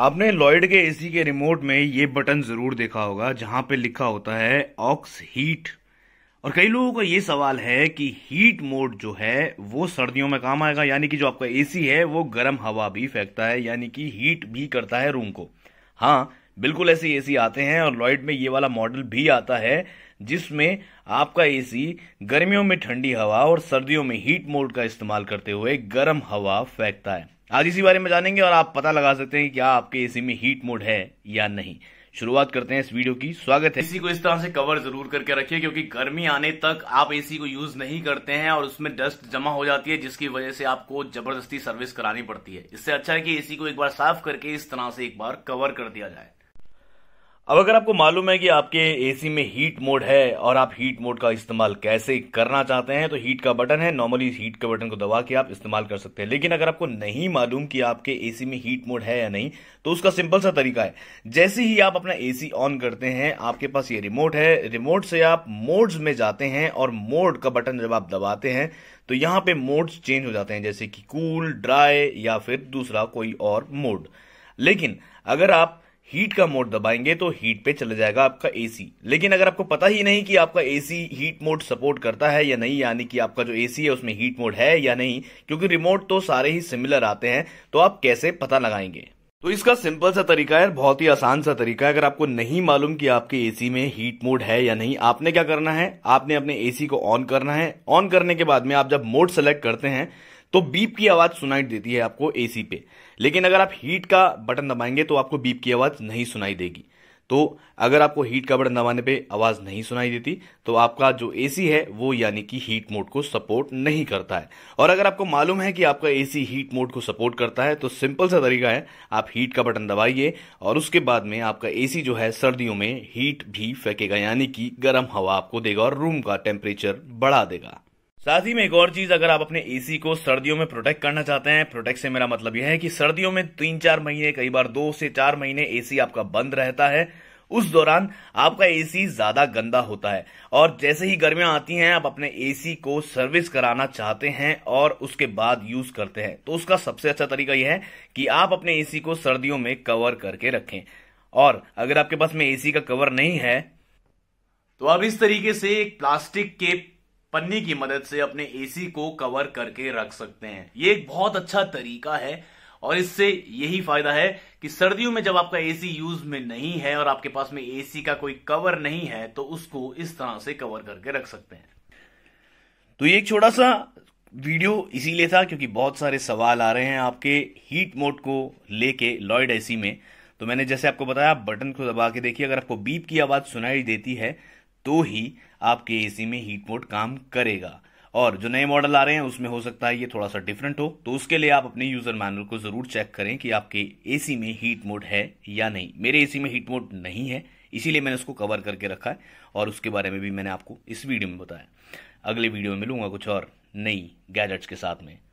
आपने लॉयड के एसी के रिमोट में ये बटन जरूर देखा होगा जहां पे लिखा होता है ऑक्स हीट और कई लोगों का ये सवाल है कि हीट मोड जो है वो सर्दियों में काम आएगा यानी कि जो आपका एसी है वो गर्म हवा भी फेंकता है यानी कि हीट भी करता है रूम को हाँ बिल्कुल ऐसे एसी आते हैं और लॉयड में ये वाला मॉडल भी आता है जिसमें आपका एसी गर्मियों में ठंडी हवा और सर्दियों में हीट मोड का इस्तेमाल करते हुए गर्म हवा फेंकता है आज इसी बारे में जानेंगे और आप पता लगा सकते हैं कि क्या आपके एसी में हीट मोड है या नहीं शुरुआत करते हैं इस वीडियो की स्वागत है एसी को इस तरह से कवर जरूर करके रखिए क्योंकि गर्मी आने तक आप एसी को यूज नहीं करते हैं और उसमें डस्ट जमा हो जाती है जिसकी वजह से आपको जबरदस्ती सर्विस करानी पड़ती है इससे अच्छा है कि एसी को एक बार साफ करके इस तरह से एक बार कवर कर दिया जाए अब अगर आपको मालूम है कि आपके एसी में हीट मोड है और आप हीट मोड का इस्तेमाल कैसे करना चाहते हैं तो हीट का बटन है नॉर्मली हीट के बटन को दबा के आप इस्तेमाल कर सकते हैं लेकिन अगर आपको नहीं मालूम कि आपके एसी में हीट मोड है या नहीं तो उसका सिंपल सा तरीका है जैसे ही आप अपना एसी ऑन करते हैं आपके पास ये रिमोट है रिमोट से आप मोड्स में जाते हैं और मोड का बटन जब आप दबाते हैं तो यहाँ पे मोड्स चेंज हो जाते हैं जैसे कि कूल ड्राई या फिर दूसरा कोई और मोड लेकिन अगर आप हीट का मोड दबाएंगे तो हीट पे चला जाएगा आपका एसी लेकिन अगर आपको पता ही नहीं कि आपका एसी हीट मोड सपोर्ट करता है या नहीं यानी कि आपका जो एसी है उसमें हीट मोड है या नहीं क्योंकि रिमोट तो सारे ही सिमिलर आते हैं तो आप कैसे पता लगाएंगे तो इसका सिंपल सा तरीका है बहुत ही आसान सा तरीका है अगर आपको नहीं मालूम कि आपके एसी में हीट मोड है या नहीं आपने क्या करना है आपने अपने एसी को ऑन करना है ऑन करने के बाद में आप जब मोड सेलेक्ट करते हैं तो बीप की आवाज सुनाई देती है आपको एसी पे लेकिन अगर आप हीट का बटन दबाएंगे तो आपको बीप की आवाज नहीं सुनाई देगी तो अगर आपको हीट का बटन दबाने पे आवाज़ नहीं सुनाई देती तो आपका जो एसी है वो यानी कि हीट मोड को सपोर्ट नहीं करता है और अगर आपको मालूम है कि आपका एसी हीट मोड को सपोर्ट करता है तो सिंपल सा तरीका है आप हीट का बटन दबाइए और उसके बाद में आपका एसी जो है सर्दियों में हीट भी फेंकेगा यानी कि गर्म हवा आपको देगा और रूम का टेम्परेचर बढ़ा देगा साथ ही में एक और चीज अगर आप अपने एसी को सर्दियों में प्रोटेक्ट करना चाहते हैं प्रोटेक्ट से मेरा मतलब यह है कि सर्दियों में तीन चार महीने कई बार दो से चार महीने एसी आपका बंद रहता है उस दौरान आपका एसी ज्यादा गंदा होता है और जैसे ही गर्मियां आती हैं आप अपने एसी को सर्विस कराना चाहते हैं और उसके बाद यूज करते हैं तो उसका सबसे अच्छा तरीका यह है कि आप अपने एसी को सर्दियों में कवर करके रखें और अगर आपके पास में एसी का कवर नहीं है तो आप इस तरीके से एक प्लास्टिक के पन्नी की मदद से अपने एसी को कवर करके रख सकते हैं ये एक बहुत अच्छा तरीका है और इससे यही फायदा है कि सर्दियों में जब आपका एसी यूज में नहीं है और आपके पास में एसी का कोई कवर नहीं है तो उसको इस तरह से कवर करके रख सकते हैं तो ये एक छोटा सा वीडियो इसीलिए था क्योंकि बहुत सारे सवाल आ रहे हैं आपके हीट मोड को लेके लॉयड एसी में तो मैंने जैसे आपको बताया बटन को दबा के देखिए अगर आपको बीप की आवाज सुनाई देती है तो ही आपके एसी में हीट मोड काम करेगा और जो नए मॉडल आ रहे हैं उसमें हो सकता है ये थोड़ा सा डिफरेंट हो तो उसके लिए आप अपने यूजर मैनुअल को जरूर चेक करें कि आपके एसी में हीट मोड है या नहीं मेरे एसी में हीट मोड नहीं है इसीलिए मैंने उसको कवर करके रखा है और उसके बारे में भी मैंने आपको इस वीडियो में बताया अगले वीडियो में मिलूंगा कुछ और नई गैजेट्स के साथ में